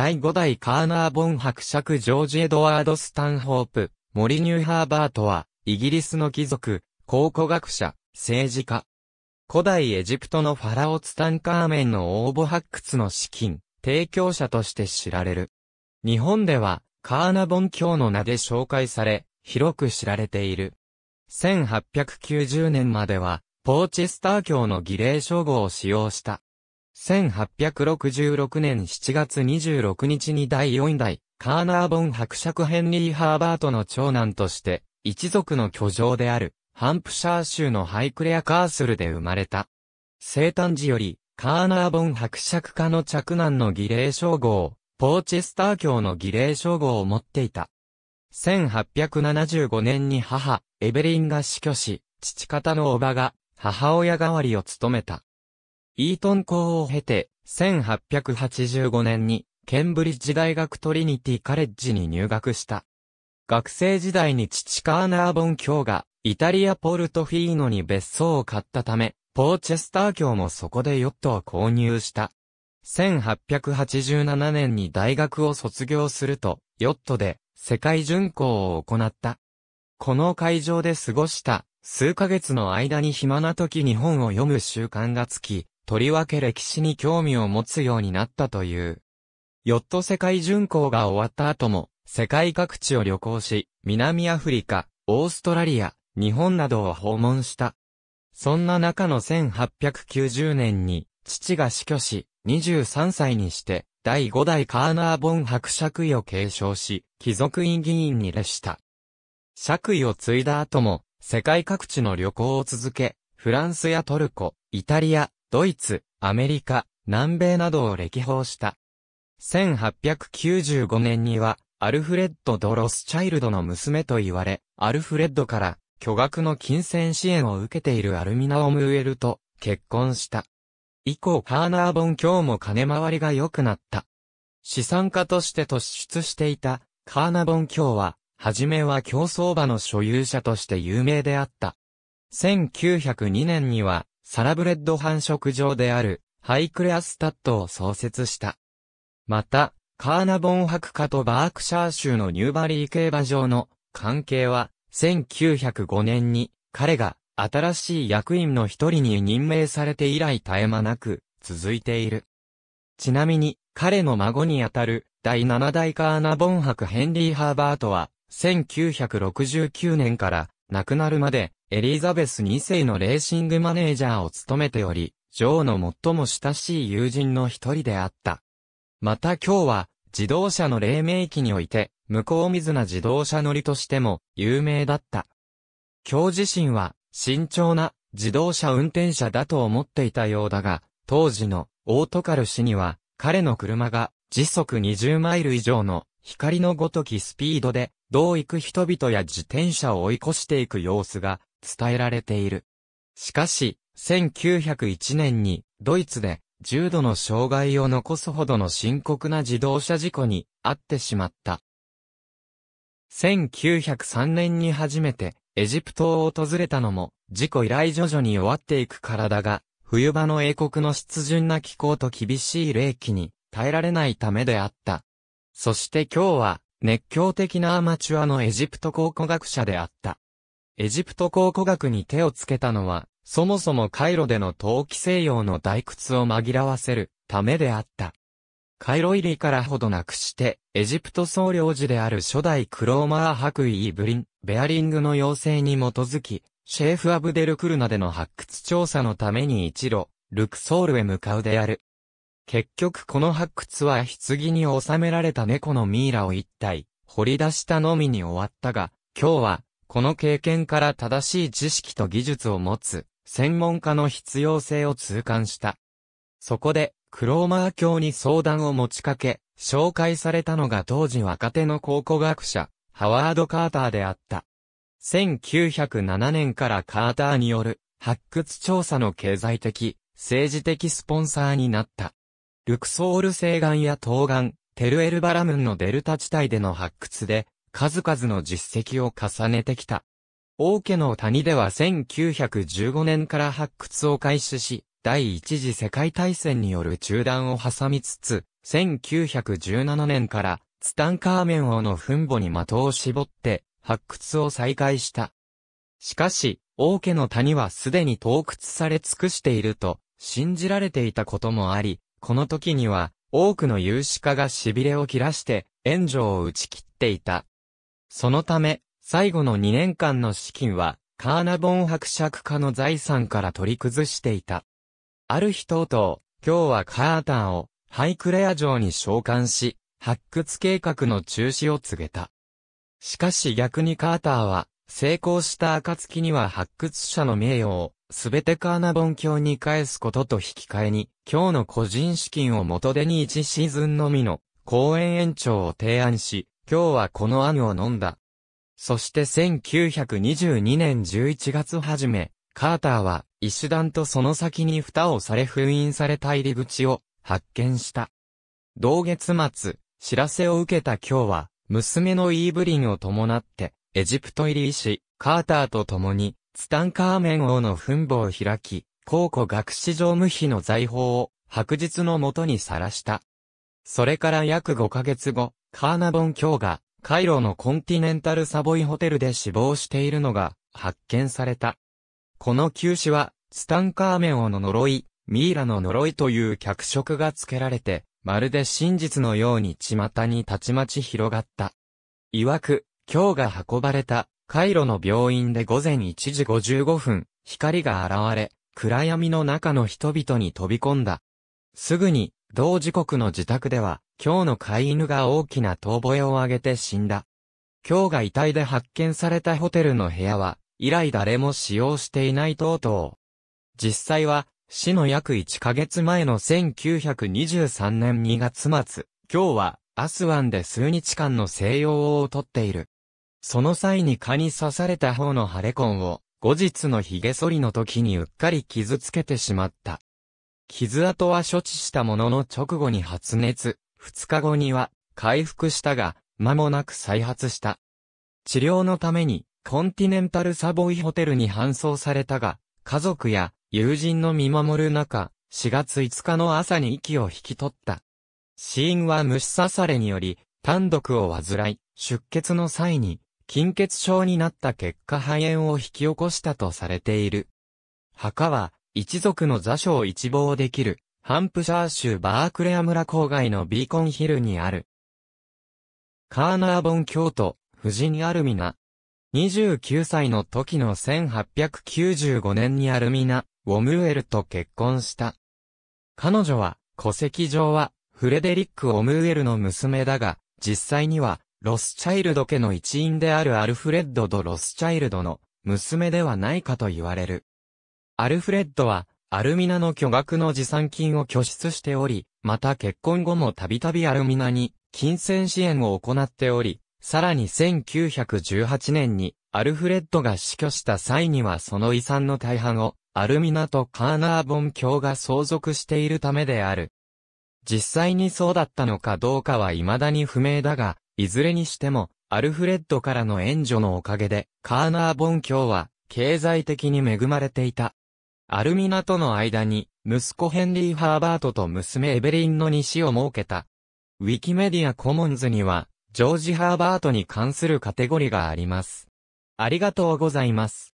第5代カーナー・ボン伯爵ジョージ・エドワード・スタンホープ、モリニュー・ハーバートは、イギリスの貴族、考古学者、政治家。古代エジプトのファラオ・ツタンカーメンの応募発掘の資金、提供者として知られる。日本では、カーナボン教の名で紹介され、広く知られている。1890年までは、ポーチェスター教の儀礼称号を使用した。1866年7月26日に第4代、カーナーボン伯爵ヘンリー・ハーバートの長男として、一族の居城である、ハンプシャー州のハイクレア・カースルで生まれた。生誕時より、カーナーボン伯爵家の嫡男の儀礼称号、ポーチェスター教の儀礼称号を持っていた。1875年に母、エベリンが死去し、父方の叔母が、母親代わりを務めた。イートン校を経て、1885年に、ケンブリッジ大学トリニティカレッジに入学した。学生時代に父カーナーボン教が、イタリアポルトフィーノに別荘を買ったため、ポーチェスター教もそこでヨットを購入した。1887年に大学を卒業すると、ヨットで世界巡航を行った。この会場で過ごした数ヶ月の間に暇な時日本を読む習慣がつき、とりわけ歴史に興味を持つようになったという。ヨット世界巡航が終わった後も、世界各地を旅行し、南アフリカ、オーストラリア、日本などを訪問した。そんな中の1890年に、父が死去し、23歳にして、第5代カーナー・ボン伯爵位を継承し、貴族院議員に列した。爵位を継いだ後も、世界各地の旅行を続け、フランスやトルコ、イタリア、ドイツ、アメリカ、南米などを歴訪した。1895年には、アルフレッド・ド・ロスチャイルドの娘と言われ、アルフレッドから巨額の金銭支援を受けているアルミナ・オムウェルと結婚した。以降カーナーボン卿も金回りが良くなった。資産家として突出していたカーナボン卿は、はじめは競争場の所有者として有名であった。1902年にはサラブレッド繁殖場である、ハイクレアスタットを創設した。また、カーナボン博家とバークシャー州のニューバリー競馬場の関係は、1905年に彼が新しい役員の一人に任命されて以来絶え間なく続いている。ちなみに、彼の孫にあたる第7代カーナボン博ヘンリー・ハーバートは、1969年から亡くなるまでエリザベス2世のレーシングマネージャーを務めており、女王の最も親しい友人の一人であった。また今日は、自動車の黎明期において、向こう水な自動車乗りとしても、有名だった。今日自身は、慎重な、自動車運転者だと思っていたようだが、当時の、オートカル氏には、彼の車が、時速20マイル以上の、光のごときスピードで、どう行く人々や自転車を追い越していく様子が、伝えられている。しかし、1901年にドイツで重度の障害を残すほどの深刻な自動車事故に遭ってしまった。1903年に初めてエジプトを訪れたのも事故以来徐々に弱っていく体が冬場の英国の湿潤な気候と厳しい冷気に耐えられないためであった。そして今日は熱狂的なアマチュアのエジプト考古学者であった。エジプト考古学に手をつけたのは、そもそもカイロでの陶器西洋の大屈を紛らわせるためであった。カイロ入りからほどなくして、エジプト総領事である初代クローマー白衣ブリン、ベアリングの要請に基づき、シェーフ・アブデル・クルナでの発掘調査のために一路、ルクソールへ向かうである。結局この発掘は棺に収められた猫のミイラを一体、掘り出したのみに終わったが、今日は、この経験から正しい知識と技術を持つ、専門家の必要性を痛感した。そこで、クローマー教に相談を持ちかけ、紹介されたのが当時若手の考古学者、ハワード・カーターであった。1907年からカーターによる発掘調査の経済的、政治的スポンサーになった。ルクソール西岸や東岸、テルエルバラムンのデルタ地帯での発掘で、数々の実績を重ねてきた。王家の谷では1915年から発掘を開始し、第一次世界大戦による中断を挟みつつ、1917年からツタンカーメン王の墳墓に的を絞って発掘を再開した。しかし、王家の谷はすでに洞窟され尽くしていると信じられていたこともあり、この時には多くの有志家が痺れを切らして援助を打ち切っていた。そのため、最後の2年間の資金は、カーナボン伯爵家の財産から取り崩していた。ある日とうとう、今日はカーターを、ハイクレア城に召喚し、発掘計画の中止を告げた。しかし逆にカーターは、成功した暁には発掘者の名誉を、すべてカーナボン教に返すことと引き換えに、今日の個人資金を元手に1シーズンのみの、公演延長を提案し、今日はこの案を飲んだ。そして1922年11月初め、カーターは、石段とその先に蓋をされ封印された入り口を発見した。同月末、知らせを受けた今日は、娘のイーブリンを伴って、エジプト入り医師、カーターと共に、ツタンカーメン王の墳墓を開き、考古学史上無比の財宝を、白日のもとにさらした。それから約5ヶ月後、カーナボン卿が、カイロのコンティネンタルサボイホテルで死亡しているのが発見された。この急死は、ツタンカーメン王の呪い、ミイラの呪いという脚色が付けられて、まるで真実のように巷にたちまち広がった。曰く、今日が運ばれた、カイロの病院で午前1時55分、光が現れ、暗闇の中の人々に飛び込んだ。すぐに、同時刻の自宅では、今日の飼い犬が大きな遠吠えを上げて死んだ。今日が遺体で発見されたホテルの部屋は、以来誰も使用していないとう。実際は、死の約1ヶ月前の1923年2月末、今日は、アスワンで数日間の静養をとっている。その際に蚊に刺された方のハレコンを、後日の髭剃りの時にうっかり傷つけてしまった。傷跡は処置したものの直後に発熱、2日後には回復したが、間もなく再発した。治療のために、コンティネンタルサボイホテルに搬送されたが、家族や友人の見守る中、4月5日の朝に息を引き取った。死因は虫刺されにより、単独を患い、出血の際に、金血症になった結果肺炎を引き起こしたとされている。墓は、一族の座所を一望できる、ハンプシャー州バークレア村郊外のビーコンヒルにある。カーナーボン京都、夫人アルミナ。29歳の時の1895年にアルミナ、ウォムウェルと結婚した。彼女は、戸籍上は、フレデリック・オムウェルの娘だが、実際には、ロスチャイルド家の一員であるアルフレッド・ド・ロスチャイルドの娘ではないかと言われる。アルフレッドは、アルミナの巨額の持参金を拠出しており、また結婚後もたびたびアルミナに金銭支援を行っており、さらに1918年にアルフレッドが死去した際にはその遺産の大半をアルミナとカーナーボン教が相続しているためである。実際にそうだったのかどうかは未だに不明だが、いずれにしても、アルフレッドからの援助のおかげで、カーナーボン教は、経済的に恵まれていた。アルミナとの間に、息子ヘンリー・ハーバートと娘エベリンの西を設けた。ウィキメディアコモンズには、ジョージ・ハーバートに関するカテゴリがあります。ありがとうございます。